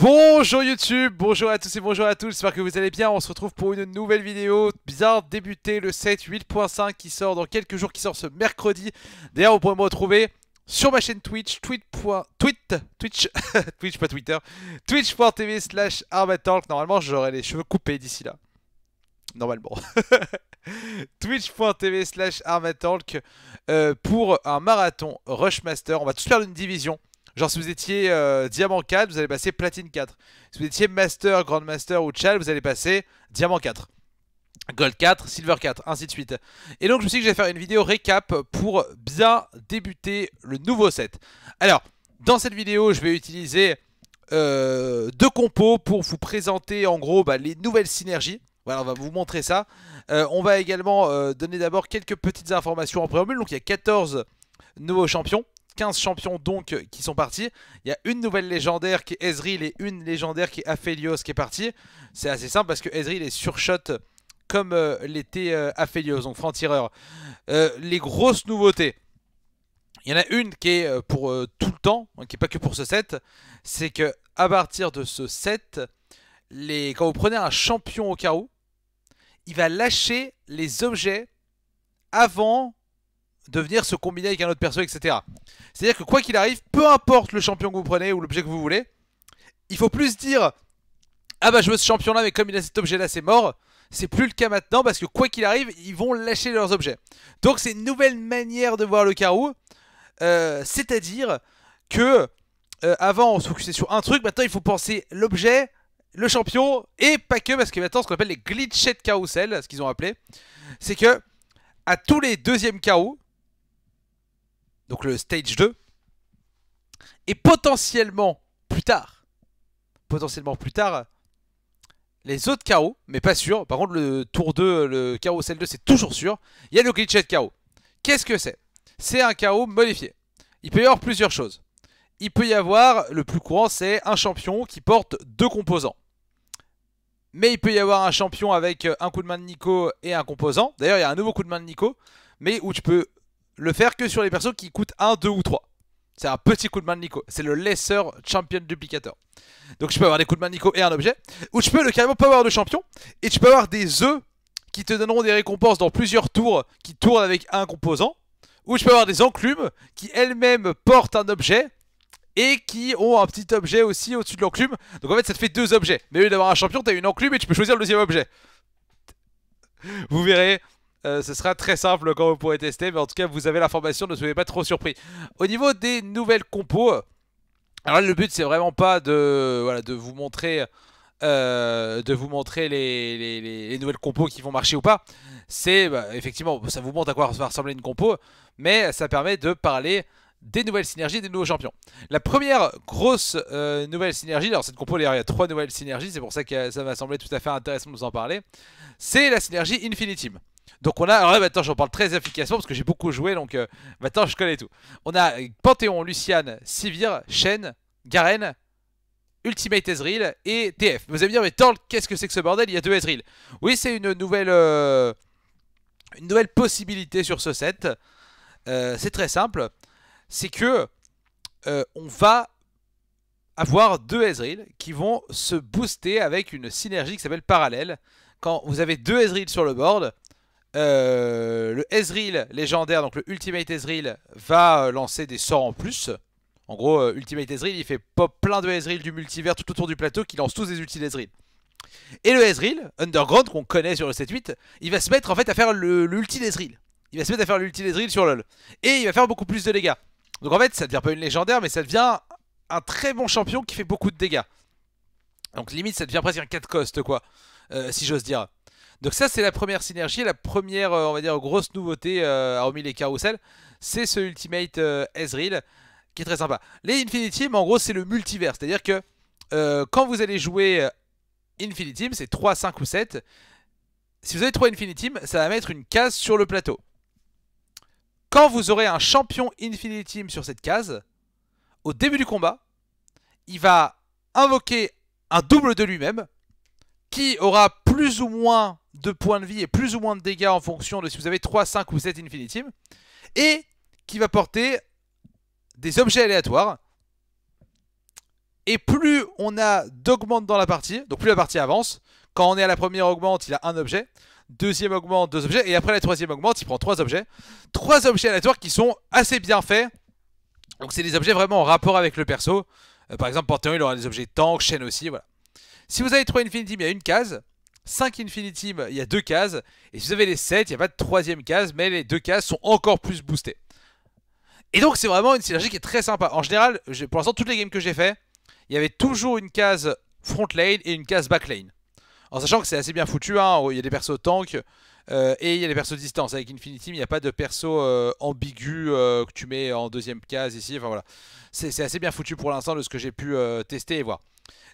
Bonjour YouTube, bonjour à tous et bonjour à tous, j'espère que vous allez bien, on se retrouve pour une nouvelle vidéo, bizarre débutée le 7 8.5 qui sort dans quelques jours, qui sort ce mercredi, d'ailleurs vous pourrez me retrouver sur ma chaîne Twitch, tweet. Tweet, Twitch, Twitch pas Twitter, twitch.tv slash armatalk, normalement j'aurai les cheveux coupés d'ici là, normalement. twitch.tv slash armatalk euh, pour un marathon Rushmaster, on va tous faire une division Genre si vous étiez euh, Diamant 4, vous allez passer Platine 4. Si vous étiez Master, Grand Master ou Chal, vous allez passer Diamant 4. Gold 4, Silver 4, ainsi de suite. Et donc je me suis dit que j'allais faire une vidéo récap pour bien débuter le nouveau set. Alors, dans cette vidéo, je vais utiliser euh, deux compos pour vous présenter en gros bah, les nouvelles synergies. Voilà, on va vous montrer ça. Euh, on va également donner d'abord quelques petites informations en préambule. Donc il y a 14 nouveaux champions. 15 champions donc qui sont partis. Il y a une nouvelle légendaire qui est Ezreal et une légendaire qui est Aphelios qui est partie. C'est assez simple parce que Ezreal est surshot comme euh, l'était euh, Aphelios, donc franc-tireur. Euh, les grosses nouveautés. Il y en a une qui est euh, pour tout le temps, hein, qui n'est pas que pour ce set, c'est que à partir de ce set, les... quand vous prenez un champion au carreau, il va lâcher les objets avant venir se combiner avec un autre perso, etc. C'est-à-dire que quoi qu'il arrive, peu importe le champion que vous prenez ou l'objet que vous voulez, il faut plus dire Ah bah je veux ce champion là, mais comme il a cet objet là, c'est mort. C'est plus le cas maintenant parce que quoi qu'il arrive, ils vont lâcher leurs objets. Donc c'est une nouvelle manière de voir le carreau. Euh, c'est-à-dire que euh, avant on se focusait sur un truc, maintenant il faut penser l'objet, le champion et pas que parce que maintenant ce qu'on appelle les glitchets de carousel, ce qu'ils ont appelé, c'est que à tous les deuxièmes carreaux, donc le stage 2, et potentiellement plus tard, potentiellement plus tard, les autres KO, mais pas sûr. Par contre, le tour 2, le KO celle 2, c'est toujours sûr. Il y a le glitched KO. Qu'est-ce que c'est C'est un KO modifié. Il peut y avoir plusieurs choses. Il peut y avoir, le plus courant, c'est un champion qui porte deux composants. Mais il peut y avoir un champion avec un coup de main de Nico et un composant. D'ailleurs, il y a un nouveau coup de main de Nico, mais où tu peux le faire que sur les persos qui coûtent 1, 2 ou 3. C'est un petit coup de main Nico. C'est le lesser champion duplicateur. Donc je peux avoir des coups de main de Nico et un objet. Ou tu peux le carrément pas avoir de champion. Et tu peux avoir des œufs qui te donneront des récompenses dans plusieurs tours qui tournent avec un composant. Ou je peux avoir des enclumes qui elles-mêmes portent un objet et qui ont un petit objet aussi au-dessus de l'enclume. Donc en fait ça te fait deux objets. Mais au lieu d'avoir un champion, t'as une enclume et tu peux choisir le deuxième objet. Vous verrez, euh, ce sera très simple quand vous pourrez tester, mais en tout cas, vous avez l'information, ne soyez pas trop surpris. Au niveau des nouvelles compos, alors le but, c'est vraiment pas de, voilà, de vous montrer, euh, de vous montrer les, nouvelles compos qui vont marcher ou pas. C'est, bah, effectivement, ça vous montre à quoi va ressembler une compo, mais ça permet de parler des nouvelles synergies des nouveaux champions. La première grosse euh, nouvelle synergie, alors cette compo, il y a trois nouvelles synergies, c'est pour ça que ça m'a semblé tout à fait intéressant de vous en parler, c'est la synergie infinitime donc on a, alors là maintenant j'en parle très efficacement parce que j'ai beaucoup joué donc euh, maintenant je connais tout. On a Panthéon, Luciane, Sivir, Shen, Garen, Ultimate Ezreal et TF. Vous allez me dire mais qu'est-ce que c'est que ce bordel Il y a deux Ezreal. Oui c'est une nouvelle euh, une nouvelle possibilité sur ce set. Euh, c'est très simple, c'est que on va avoir deux Ezreal qui vont se booster avec une synergie qui s'appelle parallèle. Quand vous avez deux Ezreal sur le board, euh, le Ezreal légendaire, donc le Ultimate Ezreal, va euh, lancer des sorts en plus. En gros, euh, Ultimate Ezreal, il fait pop plein de Ezreal du multivers tout autour du plateau qui lance tous des Ulti Ezreal. Et le Ezreal, Underground, qu'on connaît sur le 7-8, il va se mettre en fait à faire l'ulti Ezreal. Il va se mettre à faire l'ulti Ezreal sur LoL. Et il va faire beaucoup plus de dégâts. Donc en fait, ça devient pas une légendaire, mais ça devient un très bon champion qui fait beaucoup de dégâts. Donc limite, ça devient presque un 4 cost, quoi, si j'ose dire. Donc ça c'est la première synergie, la première euh, on va dire grosse nouveauté euh, à hormis les carousels, c'est ce Ultimate euh, Ezreal qui est très sympa. Les Infinity en gros c'est le multivers, c'est-à-dire que quand vous allez jouer Infinity c'est 3, 5 ou 7, si vous avez 3 Infinity ça va mettre une case sur le plateau. Quand vous aurez un champion Infinity sur cette case, au début du combat, il va invoquer un double de lui-même qui aura plus ou moins de points de vie et plus ou moins de dégâts en fonction de si vous avez 3, 5 ou 7 Team. Et qui va porter des objets aléatoires. Et plus on a d'augmentes dans la partie, donc plus la partie avance, quand on est à la première augmente, il a un objet. Deuxième augmente, deux objets. Et après la troisième augmente, il prend trois objets. Trois objets aléatoires qui sont assez bien faits. Donc c'est des objets vraiment en rapport avec le perso. Euh, par exemple, Panthéon, il aura des objets tank, chaîne aussi, voilà. Si vous avez trois Infinity, il y a une case. 5 Infinity, il y a 2 cases. Et si vous avez les 7, il n'y a pas de troisième case, mais les deux cases sont encore plus boostées. Et donc c'est vraiment une synergie qui est très sympa. En général, pour l'instant, toutes les games que j'ai fait, il y avait toujours une case front lane et une case back lane. En sachant que c'est assez bien foutu, hein, il y a des persos tank euh, et il y a des persos distance. Avec Infinity, il n'y a pas de perso euh, ambigu euh, que tu mets en deuxième case ici. Enfin voilà, c'est assez bien foutu pour l'instant de ce que j'ai pu tester et voir.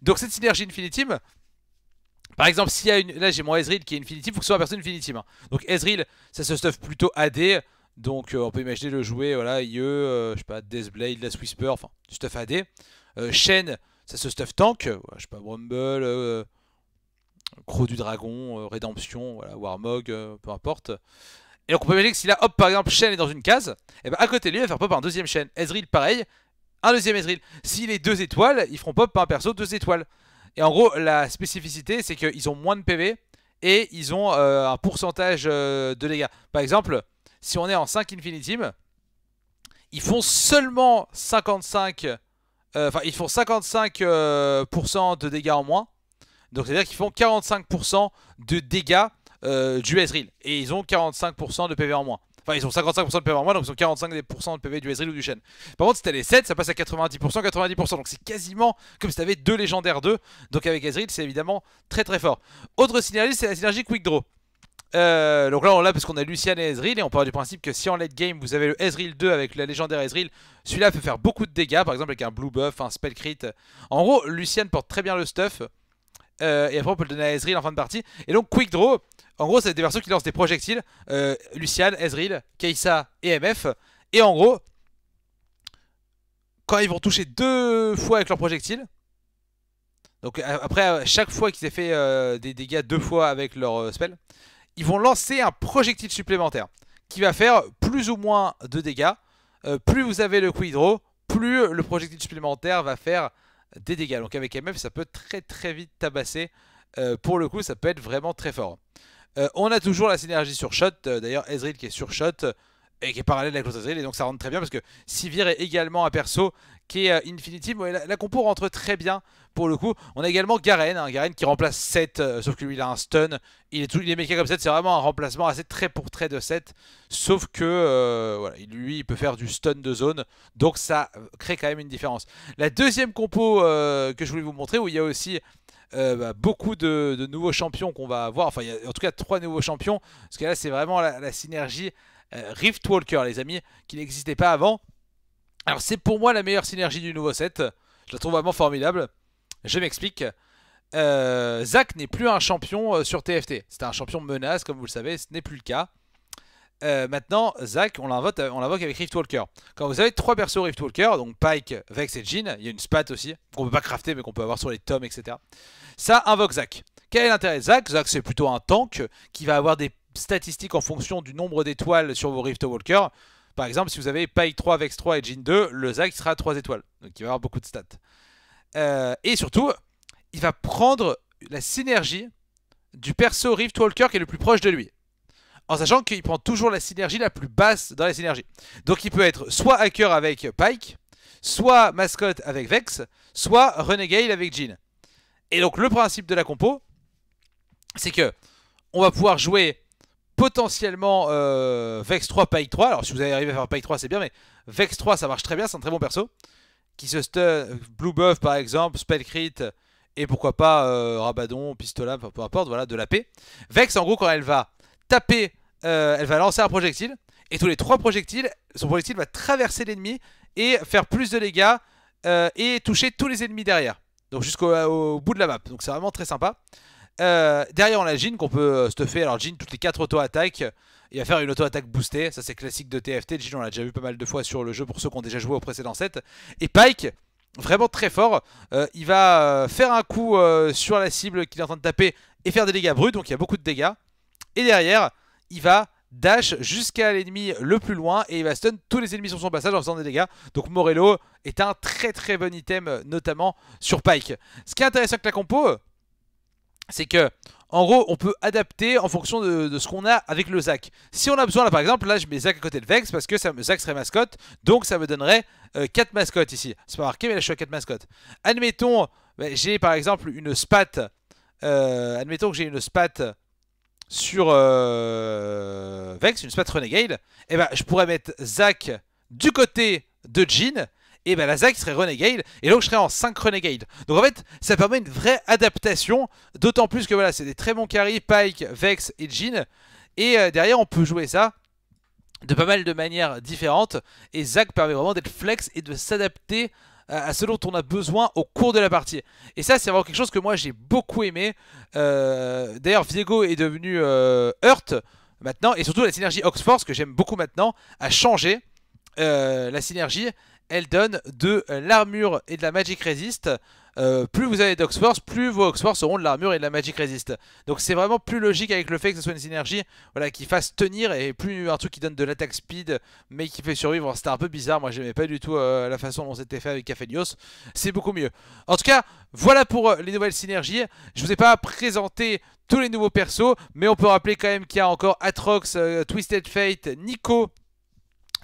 Donc cette synergie Infinity par exemple, s'il y a une. Là, j'ai mon Ezreal qui est infinitive, il faut que ce soit un perso infinitive hein. Donc, Ezreal, ça se stuff plutôt AD. Donc, euh, on peut imaginer le jouer, voilà, IE, euh, je sais pas, Deathblade, Last Whisper, enfin, stuff AD. Euh, Shen, ça se stuff tank. je sais pas, Rumble, Crow du Dragon, Rédemption, voilà, Warmog, peu importe. Et donc, on peut imaginer que si là, hop, par exemple, Shen est dans une case, et eh ben à côté de lui, il va faire pop un deuxième Shen. Ezreal, pareil, un deuxième Ezreal. S'il est deux étoiles, ils feront pop un perso deux étoiles. Et en gros, la spécificité, c'est qu'ils ont moins de PV et ils ont euh, un pourcentage euh, de dégâts. Par exemple, si on est en 5 Infinitim, ils font seulement 55... Euh, enfin, ils font 55% de dégâts en moins. Donc, c'est-à-dire qu'ils font 45% de dégâts du Ezreal. Et ils ont 45% de PV en moins. Enfin, ils ont 55% de PV en moins, donc ils ont 45% de PV du Ezreal ou du Shen. Par contre, si t'as les 7, ça passe à 90%, 90%. Donc c'est quasiment comme si t'avais deux légendaires 2. Donc avec Ezreal, c'est évidemment très très fort. Autre synergie, c'est la synergie Quick Draw. Euh, donc là on l'a parce qu'on a Lucian et Ezreal et on part du principe que si en late game vous avez le Ezreal 2 avec la légendaire Ezreal Celui-là peut faire beaucoup de dégâts par exemple avec un blue buff, un spell crit En gros Lucian porte très bien le stuff euh, et après on peut le donner à Ezreal en fin de partie. Et donc Quick Draw, en gros c'est des versions qui lancent des projectiles, euh, Lucian, Ezreal, Keisa et MF. Et en gros, quand ils vont toucher deux fois avec leur projectile, donc euh, après chaque fois qu'ils aient fait des dégâts deux fois avec leur spell, ils vont lancer un projectile supplémentaire qui va faire plus ou moins de dégâts. plus vous avez le Quick Draw, plus le projectile supplémentaire va faire des dégâts. Donc avec MF, ça peut très très vite tabasser. Euh, pour le coup, ça peut être vraiment très fort. Euh, on a toujours la synergie sur shot. Euh, d'ailleurs, Ezreal qui est sur shot et qui est parallèle à l'autre Ezreal. Et donc ça rentre très bien parce que Sivir est également un perso qui est euh, Infinity. la, compo rentre très bien pour le coup. On a également Garen, hein. Garen qui remplace 7, euh, sauf que lui il a un stun. Il est, tout, il est méca comme 7, c'est vraiment un remplacement assez très pour trait de 7. Sauf que euh, lui il peut faire du stun de zone, donc ça crée quand même une différence. La deuxième compo que je voulais vous montrer, où il y a aussi bah, beaucoup de, nouveaux champions qu'on va avoir. Enfin, il y a en tout cas trois nouveaux champions. Parce que là, c'est vraiment la, synergie Riftwalker, les amis, qui n'existait pas avant. Alors c'est pour moi la meilleure synergie du nouveau set. Je la trouve vraiment formidable. Je m'explique. Euh, Zach n'est plus un champion euh, sur TFT. C'était un champion menace, comme vous le savez, ce n'est plus le cas. Euh, maintenant, Zach, on l'invoque avec Riftwalker. Quand vous avez trois persos Riftwalker, donc Pike, Vex et Jean, il y a une spat aussi, qu'on peut pas crafter mais qu'on peut avoir sur les tomes, etc. Ça invoque Zach. Quel est l'intérêt de Zach Zach, c'est plutôt un tank qui va avoir des statistiques en fonction du nombre d'étoiles sur vos Riftwalkers. Par exemple, si vous avez Pike 3, Vex 3 et Jin 2, le zack sera 3 étoiles. Donc il va avoir beaucoup de stats. Euh, et surtout, il va prendre la synergie du perso Rift Walker qui est le plus proche de lui. En sachant qu'il prend toujours la synergie la plus basse dans la synergies. Donc il peut être soit hacker avec Pike, soit mascotte avec Vex, soit Renegade avec Jin. Et donc le principe de la compo, c'est que on va pouvoir jouer potentiellement euh, Vex 3, Pike 3. Alors si vous avez arrivé à faire Pike 3, c'est bien, mais Vex 3, ça marche très bien, c'est un très bon perso. Qui se stun, Blue Buff par exemple, Spellcrit, et pourquoi pas euh, Rabadon, Pistola, peu importe, voilà, de la paix. Vex, en gros, quand elle va taper, euh, elle va lancer un projectile, et tous les trois projectiles, son projectile va traverser l'ennemi et faire plus de dégâts et toucher tous les ennemis derrière. Donc jusqu'au bout de la map. Donc c'est vraiment très sympa. Euh, derrière, on a Jin qu'on peut euh, stuffer. Alors, Jin, toutes les 4 auto-attaques, il va faire une auto-attaque boostée. Ça, c'est classique de TFT. Jin, on l'a déjà vu pas mal de fois sur le jeu pour ceux qui ont déjà joué au précédent set. Et Pike, vraiment très fort. Euh, il va faire un coup sur la cible qu'il est en train de taper et faire des dégâts bruts. Donc, il y a beaucoup de dégâts. Et derrière, il va dash jusqu'à l'ennemi le plus loin et il va stun tous les ennemis sur son passage en faisant des dégâts. Donc Morello est un très très bon item, notamment sur Pike. Ce qui est intéressant avec la compo, c'est que en gros, on peut adapter en fonction de, ce qu'on a avec le Zac. Si on a besoin, là par exemple, là je mets Zac à côté de Vex parce que ça, Zac serait mascotte, donc ça me donnerait 4 euh, mascottes ici. C'est pas marqué, mais là je suis à 4 mascottes. Admettons, ben, j'ai par exemple une spat. Euh, admettons que j'ai une spat sur euh, Vex, une spat Renegade. Et eh ben je pourrais mettre Zac du côté de Jean et ben la ZAC serait Renegade, et donc je serais en 5 Renegade. Donc en fait, ça permet une vraie adaptation, d'autant plus que voilà, c'est des très bons carry, Pike, Vex et Jin, et euh, derrière on peut jouer ça de pas mal de manières différentes, et Zac permet vraiment d'être flex et de s'adapter euh, à ce dont on a besoin au cours de la partie. Et ça, c'est vraiment quelque chose que moi j'ai beaucoup aimé. Euh, d'ailleurs, Viego est devenu euh, maintenant, et surtout la synergie Oxforce, que j'aime beaucoup maintenant, a changé la synergie elle donne de l'armure et de la Magic Resist. Euh, plus vous avez d'Oxforce, plus vos Oxforce auront de l'armure et de la Magic Resist. Donc c'est vraiment plus logique avec le fait que ce soit une synergie voilà, qui fasse tenir et plus un truc qui donne de l'attaque speed mais qui fait survivre. C'était un peu bizarre, moi j'aimais pas du tout euh, la façon dont c'était fait avec Cafélios. C'est beaucoup mieux. En tout cas, voilà pour euh, les nouvelles synergies. Je vous ai pas présenté tous les nouveaux persos, mais on peut rappeler quand même qu'il y a encore Atrox, Twisted Fate, Nico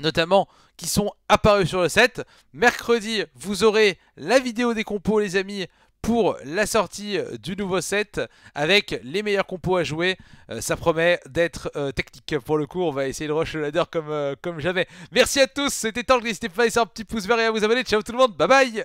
notamment qui sont apparus sur le set. Mercredi, vous aurez la vidéo des compos, les amis, pour la sortie du nouveau set avec les meilleurs compos à jouer. Euh, ça promet d'être euh, technique pour le coup. On va essayer de rush le ladder comme, euh, comme jamais. Merci à tous, c'était Tank. N'hésitez pas à laisser un petit pouce vert et à vous abonner. Ciao tout le monde, bye bye